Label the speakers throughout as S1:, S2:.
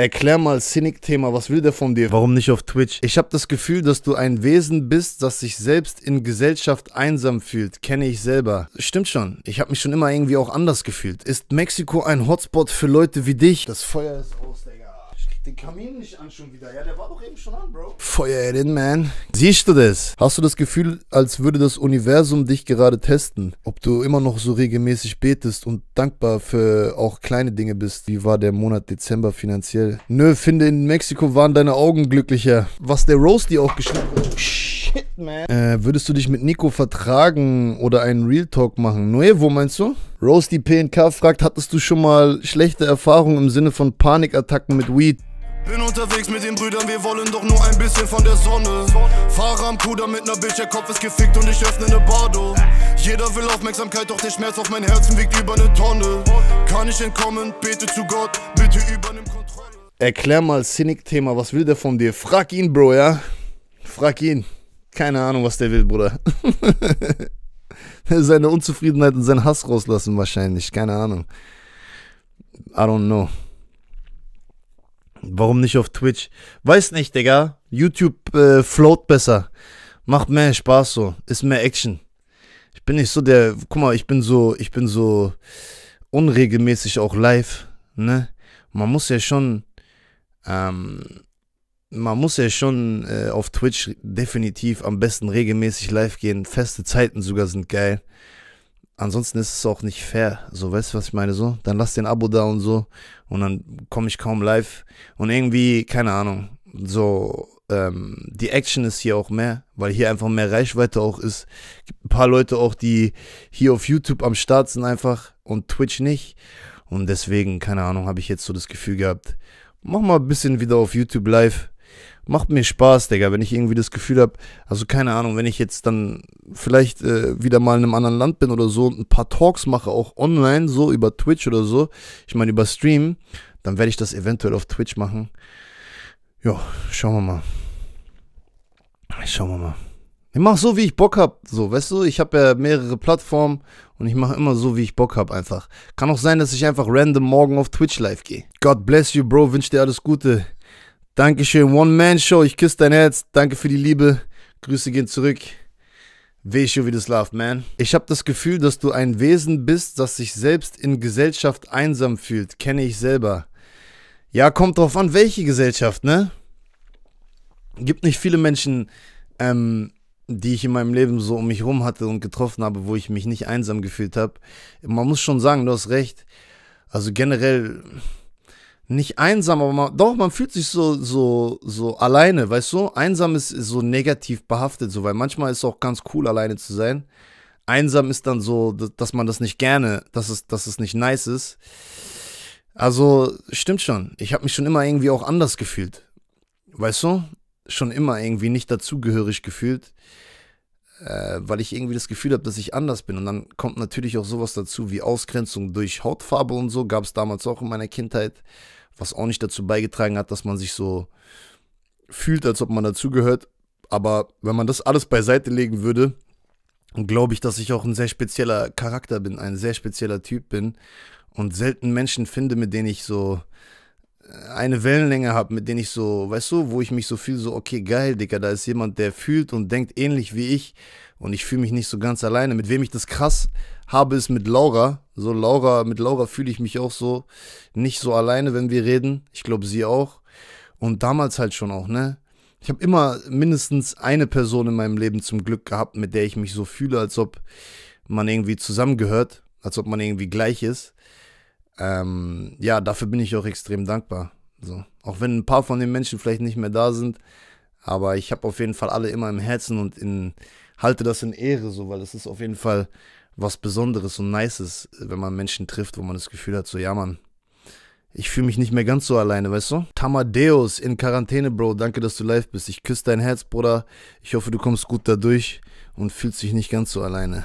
S1: Erklär mal Cynic-Thema, was will der von dir? Warum nicht auf Twitch? Ich habe das Gefühl, dass du ein Wesen bist, das sich selbst in Gesellschaft einsam fühlt. Kenne ich selber. Stimmt schon. Ich habe mich schon immer irgendwie auch anders gefühlt. Ist Mexiko ein Hotspot für Leute wie dich? Das Feuer ist aus, der den Kamin nicht an schon wieder. Ja, der war doch eben schon an, Bro. Feuer in, man. Siehst du das? Hast du das Gefühl, als würde das Universum dich gerade testen? Ob du immer noch so regelmäßig betest und dankbar für auch kleine Dinge bist? Wie war der Monat Dezember finanziell? Nö, finde, in Mexiko waren deine Augen glücklicher. Was der Rose dir auch geschrieben hat. Shit, man. Äh, würdest du dich mit Nico vertragen oder einen Real Talk machen? wo meinst du? Rose, die PNK fragt, hattest du schon mal schlechte Erfahrungen im Sinne von Panikattacken mit Weed? Bin unterwegs mit den Brüdern, wir wollen doch nur ein bisschen von der Sonne. Fahrer am Puder mit ner Bitch, der Kopf ist gefickt und ich öffne ne Bardo. Jeder will Aufmerksamkeit, doch der Schmerz auf mein Herzen wiegt über ne Tonne. Kann ich entkommen, bete zu Gott, bitte übernimm Kontrolle. Erklär mal Cynic-Thema, was will der von dir? Frag ihn, Bro, ja? Frag ihn. Keine Ahnung, was der will, Bruder. seine Unzufriedenheit und seinen Hass rauslassen wahrscheinlich, keine Ahnung. I don't know. Warum nicht auf Twitch? Weiß nicht, Digga. YouTube äh, float besser. Macht mehr Spaß so. Ist mehr Action. Ich bin nicht so der. Guck mal, ich bin so, ich bin so unregelmäßig auch live. Ne? Man muss ja schon. Ähm, man muss ja schon äh, auf Twitch definitiv am besten regelmäßig live gehen. Feste Zeiten sogar sind geil ansonsten ist es auch nicht fair. So, weißt du, was ich meine? So, dann lass den Abo da und so. Und dann komme ich kaum live. Und irgendwie, keine Ahnung, so, ähm, die Action ist hier auch mehr, weil hier einfach mehr Reichweite auch ist. Gibt ein paar Leute auch, die hier auf YouTube am Start sind einfach und Twitch nicht. Und deswegen, keine Ahnung, habe ich jetzt so das Gefühl gehabt, mach mal ein bisschen wieder auf YouTube live macht mir Spaß, Digga, wenn ich irgendwie das Gefühl habe, also keine Ahnung, wenn ich jetzt dann vielleicht äh, wieder mal in einem anderen Land bin oder so und ein paar Talks mache, auch online, so über Twitch oder so, ich meine über Stream, dann werde ich das eventuell auf Twitch machen. Ja, schauen wir mal. Schauen wir mal. Ich mache so, wie ich Bock hab. So, weißt du, ich habe ja mehrere Plattformen und ich mache immer so, wie ich Bock hab einfach. Kann auch sein, dass ich einfach random morgen auf Twitch live gehe. God bless you, Bro. Wünsch dir alles Gute. Dankeschön. One-Man-Show. Ich küsse dein Herz. Danke für die Liebe. Grüße gehen zurück. Vesho Love, man. Ich habe das Gefühl, dass du ein Wesen bist, das sich selbst in Gesellschaft einsam fühlt. Kenne ich selber. Ja, kommt drauf an, welche Gesellschaft, ne? Gibt nicht viele Menschen, ähm, die ich in meinem Leben so um mich rum hatte und getroffen habe, wo ich mich nicht einsam gefühlt habe. Man muss schon sagen, du hast recht. Also generell nicht einsam, aber man, doch, man fühlt sich so, so, so alleine, weißt du? Einsam ist, so negativ behaftet, so, weil manchmal ist es auch ganz cool, alleine zu sein. Einsam ist dann so, dass man das nicht gerne, dass es, dass es nicht nice ist. Also, stimmt schon. Ich habe mich schon immer irgendwie auch anders gefühlt. Weißt du? Schon immer irgendwie nicht dazugehörig gefühlt, äh, weil ich irgendwie das Gefühl habe, dass ich anders bin. Und dann kommt natürlich auch sowas dazu wie Ausgrenzung durch Hautfarbe und so, gab es damals auch in meiner Kindheit was auch nicht dazu beigetragen hat, dass man sich so fühlt, als ob man dazugehört. Aber wenn man das alles beiseite legen würde, glaube ich, dass ich auch ein sehr spezieller Charakter bin, ein sehr spezieller Typ bin und selten Menschen finde, mit denen ich so äh, eine Wellenlänge habe, mit denen ich so, weißt du, wo ich mich so fühle, so, okay, geil, Dicker, da ist jemand, der fühlt und denkt ähnlich wie ich und ich fühle mich nicht so ganz alleine. Mit wem ich das krass habe, ist mit Laura, so, Laura, mit Laura fühle ich mich auch so nicht so alleine, wenn wir reden. Ich glaube, sie auch. Und damals halt schon auch, ne? Ich habe immer mindestens eine Person in meinem Leben zum Glück gehabt, mit der ich mich so fühle, als ob man irgendwie zusammengehört, als ob man irgendwie gleich ist. Ähm, ja, dafür bin ich auch extrem dankbar. So. Auch wenn ein paar von den Menschen vielleicht nicht mehr da sind, aber ich habe auf jeden Fall alle immer im Herzen und in, halte das in Ehre, so, weil es ist auf jeden Fall was Besonderes und Nices, äh, wenn man Menschen trifft, wo man das Gefühl hat, so, ja, Mann, ich fühle mich nicht mehr ganz so alleine, weißt du? Tamadeus in Quarantäne, Bro, danke, dass du live bist. Ich küsse dein Herz, Bruder. Ich hoffe, du kommst gut dadurch und fühlst dich nicht ganz so alleine.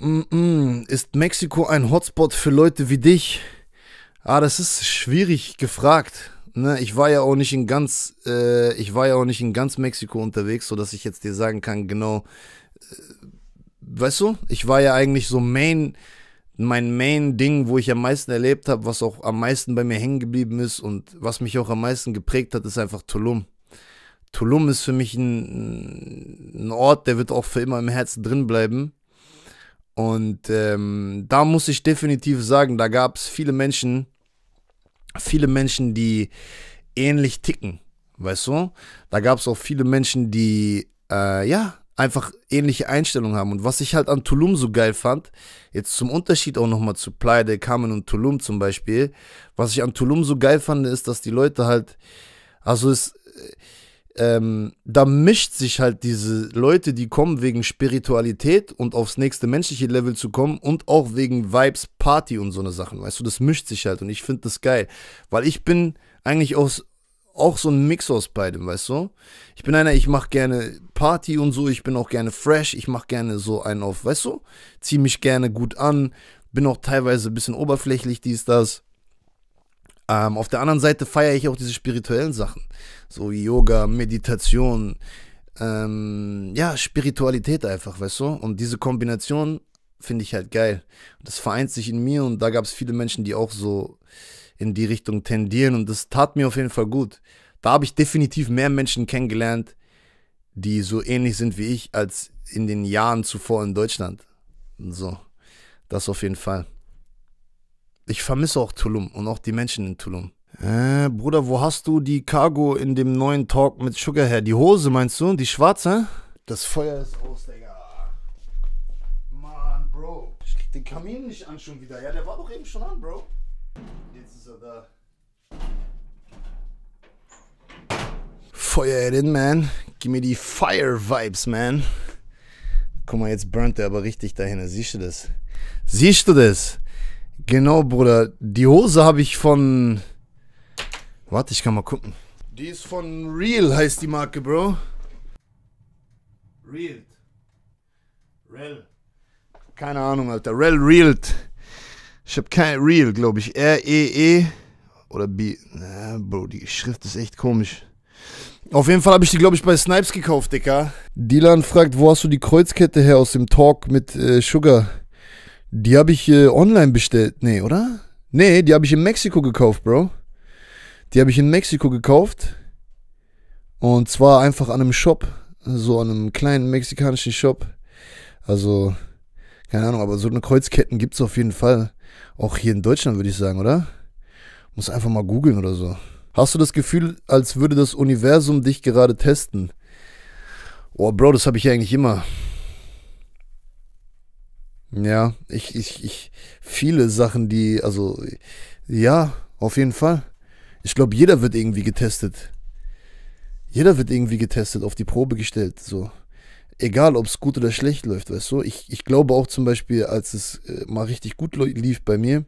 S1: Mm -mm. Ist Mexiko ein Hotspot für Leute wie dich? Ah, das ist schwierig gefragt. Ne, ich war ja auch nicht in ganz, äh, ich war ja auch nicht in ganz Mexiko unterwegs, so dass ich jetzt dir sagen kann, genau, weißt du, ich war ja eigentlich so Main, mein Main-Ding, wo ich am meisten erlebt habe, was auch am meisten bei mir hängen geblieben ist und was mich auch am meisten geprägt hat, ist einfach Tulum. Tulum ist für mich ein, ein Ort, der wird auch für immer im Herzen drin bleiben. Und ähm, da muss ich definitiv sagen, da gab es viele Menschen, viele Menschen, die ähnlich ticken, weißt du? Da gab es auch viele Menschen, die, äh, ja, einfach ähnliche Einstellungen haben. Und was ich halt an Tulum so geil fand, jetzt zum Unterschied auch nochmal zu Playa del Carmen und Tulum zum Beispiel, was ich an Tulum so geil fand, ist, dass die Leute halt, also es, äh, ähm, da mischt sich halt diese Leute, die kommen wegen Spiritualität und aufs nächste menschliche Level zu kommen und auch wegen Vibes, Party und so eine Sachen, weißt du, das mischt sich halt und ich finde das geil, weil ich bin eigentlich aus, auch so ein Mix aus beidem, weißt du? Ich bin einer, ich mache gerne Party und so, ich bin auch gerne fresh, ich mache gerne so einen auf, weißt du? Zieh mich gerne gut an, bin auch teilweise ein bisschen oberflächlich, dies, das. Ähm, auf der anderen Seite feiere ich auch diese spirituellen Sachen. So Yoga, Meditation, ähm, ja, Spiritualität einfach, weißt du? Und diese Kombination finde ich halt geil. Das vereint sich in mir und da gab es viele Menschen, die auch so in die Richtung tendieren und das tat mir auf jeden Fall gut. Da habe ich definitiv mehr Menschen kennengelernt, die so ähnlich sind wie ich, als in den Jahren zuvor in Deutschland. So, das auf jeden Fall. Ich vermisse auch Tulum und auch die Menschen in Tulum. Äh, Bruder, wo hast du die Cargo in dem neuen Talk mit Sugar her? Die Hose meinst du? Die schwarze? Das Feuer ist aus, Digga. Mann, Bro. Ich krieg den Kamin nicht an schon wieder. Ja, der war doch eben schon an, Bro. Jetzt ist er da. Feuer in, man. Gib mir die Fire Vibes, man. Guck mal, jetzt burnt er aber richtig dahin. Siehst du das? Siehst du das? Genau, Bruder. Die Hose habe ich von. Warte, ich kann mal gucken. Die ist von Real, heißt die Marke, Bro. Real. Rel. Keine Ahnung, Alter. Rel Real. Ich habe kein Real, glaube ich. R-E-E -E oder B. Na, Bro, die Schrift ist echt komisch. Auf jeden Fall habe ich die, glaube ich, bei Snipes gekauft, Dicker. Dylan fragt, wo hast du die Kreuzkette her aus dem Talk mit äh, Sugar? Die habe ich äh, online bestellt. Nee, oder? Nee, die habe ich in Mexiko gekauft, Bro. Die habe ich in Mexiko gekauft. Und zwar einfach an einem Shop. So an einem kleinen mexikanischen Shop. Also, keine Ahnung, aber so eine Kreuzketten gibt es auf jeden Fall. Auch hier in Deutschland würde ich sagen, oder? Muss einfach mal googeln oder so. Hast du das Gefühl, als würde das Universum dich gerade testen? Oh, Bro, das habe ich ja eigentlich immer. Ja, ich, ich, ich, viele Sachen, die, also, ja, auf jeden Fall. Ich glaube, jeder wird irgendwie getestet. Jeder wird irgendwie getestet, auf die Probe gestellt, so egal ob es gut oder schlecht läuft, weißt du? Ich, ich glaube auch zum Beispiel, als es äh, mal richtig gut lief bei mir,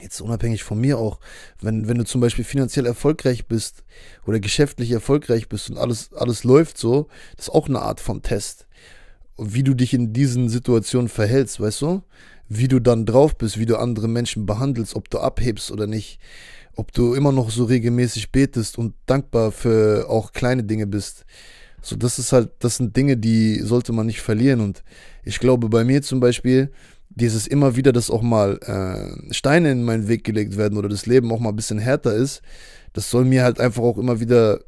S1: jetzt unabhängig von mir auch, wenn, wenn du zum Beispiel finanziell erfolgreich bist oder geschäftlich erfolgreich bist und alles, alles läuft so, das ist auch eine Art von Test. Wie du dich in diesen Situationen verhältst, weißt du? Wie du dann drauf bist, wie du andere Menschen behandelst, ob du abhebst oder nicht, ob du immer noch so regelmäßig betest und dankbar für auch kleine Dinge bist. So, das ist halt, das sind Dinge, die sollte man nicht verlieren. Und ich glaube, bei mir zum Beispiel, dieses immer wieder, dass auch mal äh, Steine in meinen Weg gelegt werden oder das Leben auch mal ein bisschen härter ist, das soll mir halt einfach auch immer wieder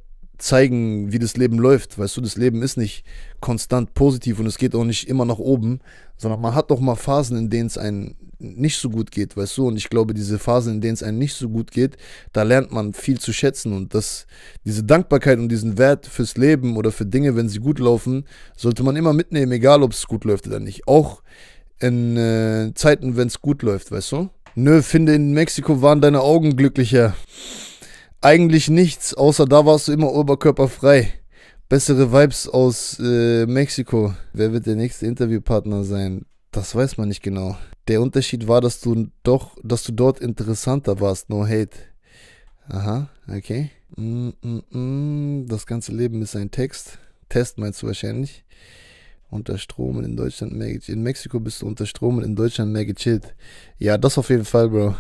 S1: zeigen, wie das Leben läuft. Weißt du, das Leben ist nicht konstant positiv und es geht auch nicht immer nach oben, sondern man hat auch mal Phasen, in denen es einem nicht so gut geht, weißt du? Und ich glaube, diese Phasen, in denen es einem nicht so gut geht, da lernt man viel zu schätzen und das, diese Dankbarkeit und diesen Wert fürs Leben oder für Dinge, wenn sie gut laufen, sollte man immer mitnehmen, egal ob es gut läuft oder nicht. Auch in äh, Zeiten, wenn es gut läuft, weißt du? Nö, finde, in Mexiko waren deine Augen glücklicher eigentlich nichts, außer da warst du immer oberkörperfrei. Bessere Vibes aus äh, Mexiko. Wer wird der nächste Interviewpartner sein? Das weiß man nicht genau. Der Unterschied war, dass du doch, dass du dort interessanter warst, no hate. Aha, okay. Mm, mm, mm. Das ganze Leben ist ein Text. Test meinst du wahrscheinlich. Unter Strom und in Deutschland mehr gechillt. In Mexiko bist du unter Strom und in Deutschland mehr gechillt. Ja, das auf jeden Fall, Bro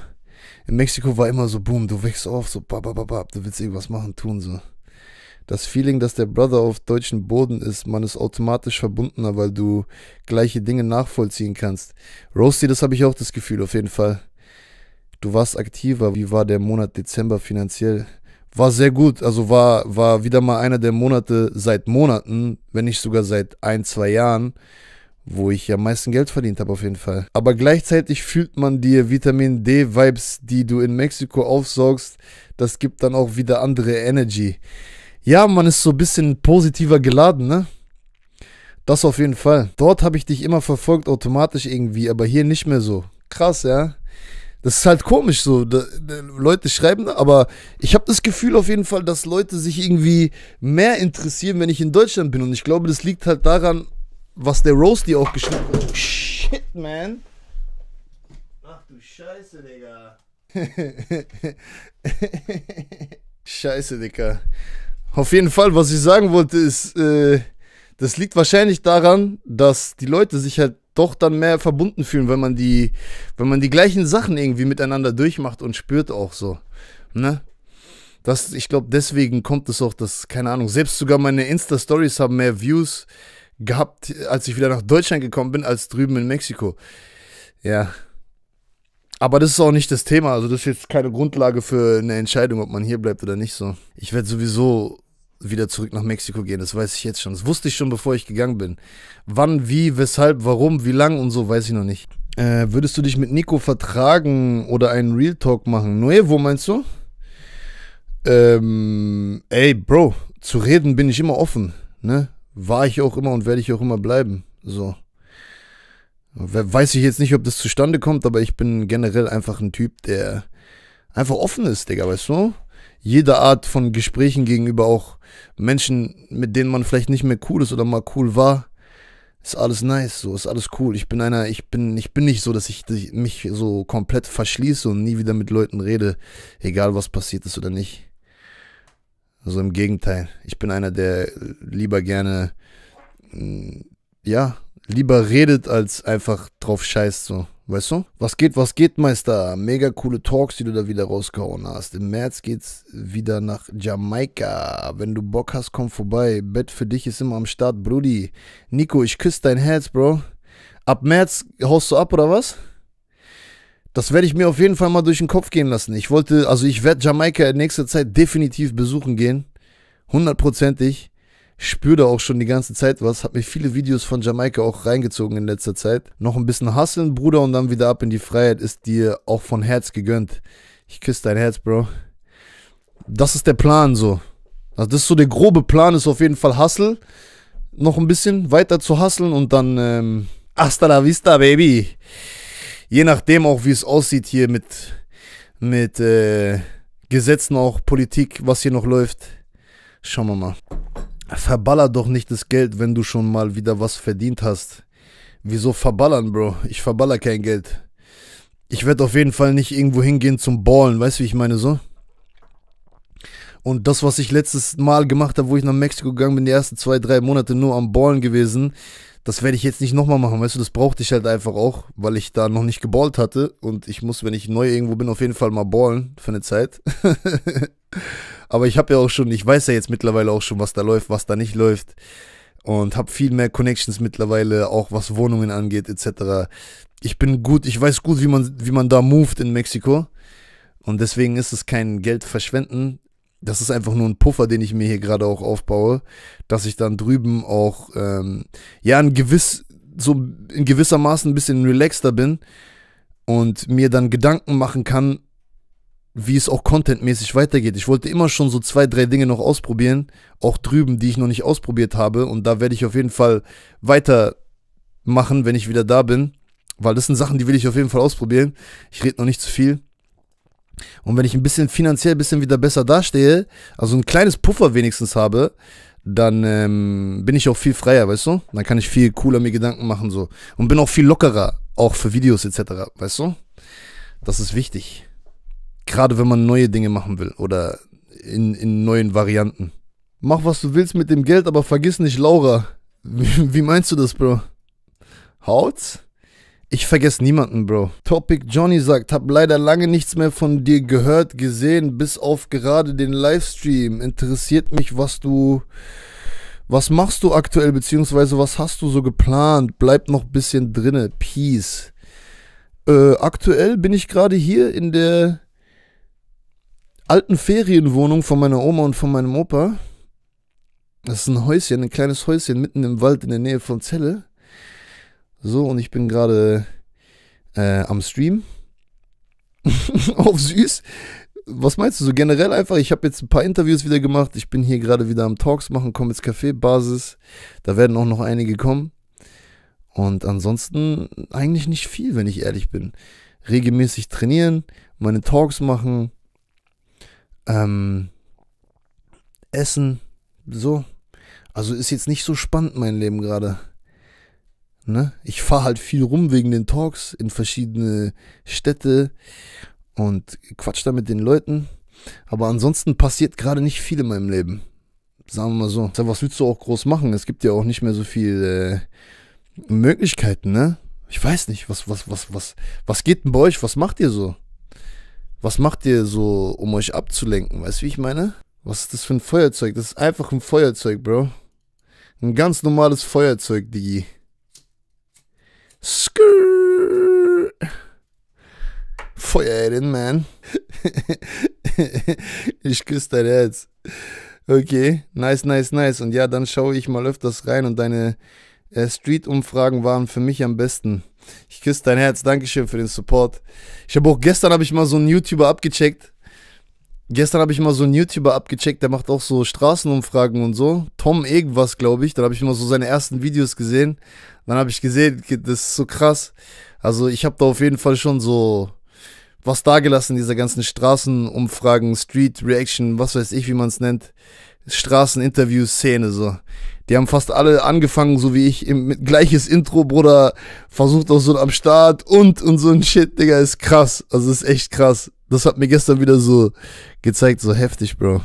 S1: in Mexiko war immer so, boom, du wächst auf, so, babababab, du willst irgendwas machen, tun, so. Das Feeling, dass der Brother auf deutschem Boden ist, man ist automatisch verbundener, weil du gleiche Dinge nachvollziehen kannst. Roasty, das habe ich auch das Gefühl, auf jeden Fall. Du warst aktiver. Wie war der Monat Dezember finanziell? War sehr gut. Also war, war wieder mal einer der Monate seit Monaten, wenn nicht sogar seit ein, zwei Jahren, wo ich am meisten Geld verdient habe auf jeden Fall. Aber gleichzeitig fühlt man dir Vitamin D-Vibes, die du in Mexiko aufsaugst, das gibt dann auch wieder andere Energy. Ja, man ist so ein bisschen positiver geladen, ne? Das auf jeden Fall. Dort habe ich dich immer verfolgt, automatisch irgendwie, aber hier nicht mehr so. Krass, ja? Das ist halt komisch so. Da, da, Leute schreiben, aber ich habe das Gefühl auf jeden Fall, dass Leute sich irgendwie mehr interessieren, wenn ich in Deutschland bin. Und ich glaube, das liegt halt daran, was der Roasty auch geschrieben hat. Oh shit, man. Ach du Scheiße, Digga. Scheiße, Digga. Auf jeden Fall, was ich sagen wollte, ist, äh, das liegt wahrscheinlich daran, dass die Leute sich halt doch dann mehr verbunden fühlen, wenn man die, wenn man die gleichen Sachen irgendwie miteinander durchmacht und spürt auch so. Ne? Das, ich glaube, deswegen kommt es auch, dass, keine Ahnung, selbst sogar meine Insta-Stories haben mehr Views gehabt, als ich wieder nach Deutschland gekommen bin, als drüben in Mexiko. Ja. Aber das ist auch nicht das Thema. Also, das ist jetzt keine Grundlage für eine Entscheidung, ob man hier bleibt oder nicht. So. Ich werde sowieso wieder zurück nach Mexiko gehen. Das weiß ich jetzt schon. Das wusste ich schon, bevor ich gegangen bin. Wann, wie, weshalb, warum, wie lang und so, weiß ich noch nicht. Äh, würdest du dich mit Nico vertragen oder einen Real Talk machen? Nuevo meinst du? Ähm, ey, Bro, zu reden bin ich immer offen. Ne? war ich auch immer und werde ich auch immer bleiben. So. Weiß ich jetzt nicht, ob das zustande kommt, aber ich bin generell einfach ein Typ, der einfach offen ist, Digga, weißt du? Jede Art von Gesprächen gegenüber auch Menschen, mit denen man vielleicht nicht mehr cool ist oder mal cool war, ist alles nice, so ist alles cool. Ich bin einer, ich bin, ich bin nicht so, dass ich mich so komplett verschließe und nie wieder mit Leuten rede, egal was passiert ist oder nicht. Also im Gegenteil, ich bin einer, der lieber gerne, mm, ja, lieber redet, als einfach drauf scheißt, so. Weißt du? Was geht, was geht, Meister? Mega coole Talks, die du da wieder rausgehauen hast. Im März geht's wieder nach Jamaika. Wenn du Bock hast, komm vorbei. Bett für dich ist immer am Start, Brudi. Nico, ich küsse dein Herz, Bro. Ab März haust du ab, oder was? Das werde ich mir auf jeden Fall mal durch den Kopf gehen lassen. Ich wollte, also ich werde Jamaika in nächster Zeit definitiv besuchen gehen. Hundertprozentig. Spür da auch schon die ganze Zeit was. Hab mir viele Videos von Jamaika auch reingezogen in letzter Zeit. Noch ein bisschen hasseln, Bruder, und dann wieder ab in die Freiheit. Ist dir auch von Herz gegönnt. Ich küsse dein Herz, Bro. Das ist der Plan so. Also das ist so der grobe Plan, ist auf jeden Fall Hustle. Noch ein bisschen weiter zu hustlen und dann ähm, hasta la vista, baby je nachdem auch, wie es aussieht hier mit, mit äh, Gesetzen, auch Politik, was hier noch läuft. Schauen wir mal. Verballer doch nicht das Geld, wenn du schon mal wieder was verdient hast. Wieso verballern, Bro? Ich verballer kein Geld. Ich werde auf jeden Fall nicht irgendwo hingehen zum Ballen, weißt du, wie ich meine so? Und das, was ich letztes Mal gemacht habe, wo ich nach Mexiko gegangen bin, die ersten zwei, drei Monate nur am Ballen gewesen, das werde ich jetzt nicht nochmal machen, weißt du, das brauchte ich halt einfach auch, weil ich da noch nicht geballt hatte und ich muss, wenn ich neu irgendwo bin, auf jeden Fall mal ballen für eine Zeit. Aber ich habe ja auch schon, ich weiß ja jetzt mittlerweile auch schon, was da läuft, was da nicht läuft und habe viel mehr Connections mittlerweile, auch was Wohnungen angeht etc. Ich bin gut, ich weiß gut, wie man, wie man da moved in Mexiko und deswegen ist es kein Geld verschwenden das ist einfach nur ein Puffer, den ich mir hier gerade auch aufbaue, dass ich dann drüben auch, ähm, ja, ein gewiss, so in gewissermaßen ein bisschen relaxter bin und mir dann Gedanken machen kann, wie es auch contentmäßig weitergeht. Ich wollte immer schon so zwei, drei Dinge noch ausprobieren, auch drüben, die ich noch nicht ausprobiert habe. Und da werde ich auf jeden Fall weiter machen, wenn ich wieder da bin, weil das sind Sachen, die will ich auf jeden Fall ausprobieren. Ich rede noch nicht zu viel. Und wenn ich ein bisschen finanziell ein bisschen wieder besser dastehe, also ein kleines Puffer wenigstens habe, dann ähm, bin ich auch viel freier, weißt du? Dann kann ich viel cooler mir Gedanken machen so. Und bin auch viel lockerer, auch für Videos etc., weißt du? Das ist wichtig. Gerade wenn man neue Dinge machen will oder in, in neuen Varianten. Mach was du willst mit dem Geld, aber vergiss nicht Laura. Wie, wie meinst du das, Bro? Haut's? Ich vergesse niemanden, Bro. Topic Johnny sagt, hab leider lange nichts mehr von dir gehört, gesehen, bis auf gerade den Livestream. Interessiert mich, was du. Was machst du aktuell, beziehungsweise was hast du so geplant? Bleib noch ein bisschen drinne. Peace. Äh, aktuell bin ich gerade hier in der alten Ferienwohnung von meiner Oma und von meinem Opa. Das ist ein Häuschen, ein kleines Häuschen mitten im Wald in der Nähe von Celle. So, und ich bin gerade äh, am Stream. Auf süß. Was meinst du so generell einfach? Ich habe jetzt ein paar Interviews wieder gemacht. Ich bin hier gerade wieder am Talks machen, komm ins Café Basis. Da werden auch noch einige kommen. Und ansonsten eigentlich nicht viel, wenn ich ehrlich bin. Regelmäßig trainieren, meine Talks machen, ähm, essen, so. Also ist jetzt nicht so spannend mein Leben gerade. Ne? Ich fahre halt viel rum wegen den Talks in verschiedene Städte und quatsch da mit den Leuten. Aber ansonsten passiert gerade nicht viel in meinem Leben. Sagen wir mal so. Was willst du auch groß machen? Es gibt ja auch nicht mehr so viele äh, Möglichkeiten, ne? Ich weiß nicht, was, was, was, was, was geht denn bei euch? Was macht ihr so? Was macht ihr so, um euch abzulenken? Weißt du, wie ich meine? Was ist das für ein Feuerzeug? Das ist einfach ein Feuerzeug, Bro. Ein ganz normales Feuerzeug, Digi. Skr. man. ich küsse dein Herz. Okay, nice, nice, nice. Und ja, dann schaue ich mal öfters rein und deine äh, Street-Umfragen waren für mich am besten. Ich küsse dein Herz. Dankeschön für den Support. Ich habe auch gestern habe ich mal so einen YouTuber abgecheckt. Gestern habe ich mal so einen YouTuber abgecheckt, der macht auch so Straßenumfragen und so. Tom irgendwas, glaube ich. Dann habe ich mal so seine ersten Videos gesehen. Dann habe ich gesehen, das ist so krass. Also ich habe da auf jeden Fall schon so was dagelassen, dieser ganzen Straßenumfragen, Street Reaction, was weiß ich, wie man es nennt. Straßeninterview-Szene so. Die haben fast alle angefangen, so wie ich, im, mit gleiches Intro, Bruder, versucht auch so am Start und und so ein Shit, Digga, ist krass. Also ist echt krass. Das hat mir gestern wieder so gezeigt, so heftig, Bro.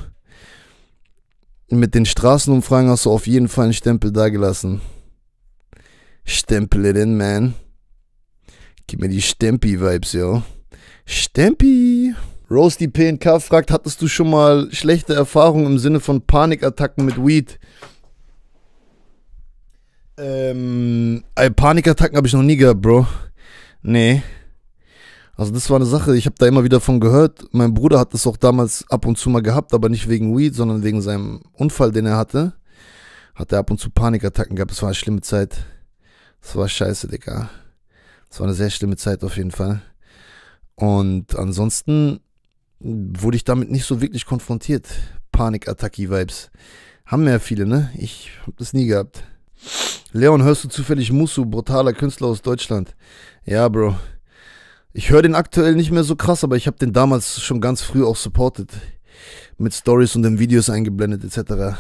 S1: Mit den Straßenumfragen hast du auf jeden Fall einen Stempel dagelassen. Stempel it in, man. Gib mir die Stempi-Vibes, yo. Stempi! Roasty PNK fragt, hattest du schon mal schlechte Erfahrungen im Sinne von Panikattacken mit Weed? Ähm, äh, Panikattacken habe ich noch nie gehabt, Bro. Nee. Also das war eine Sache, ich habe da immer wieder von gehört. Mein Bruder hat das auch damals ab und zu mal gehabt, aber nicht wegen Weed, sondern wegen seinem Unfall, den er hatte. Hat er ab und zu Panikattacken gehabt. Das war eine schlimme Zeit. Das war scheiße, Digga. Das war eine sehr schlimme Zeit auf jeden Fall. Und ansonsten wurde ich damit nicht so wirklich konfrontiert. panikattacki vibes Haben mehr viele, ne? Ich habe das nie gehabt. Leon, hörst du zufällig Musu, brutaler Künstler aus Deutschland? Ja, Bro. Ich höre den aktuell nicht mehr so krass, aber ich habe den damals schon ganz früh auch supported. Mit Stories und den Videos eingeblendet etc.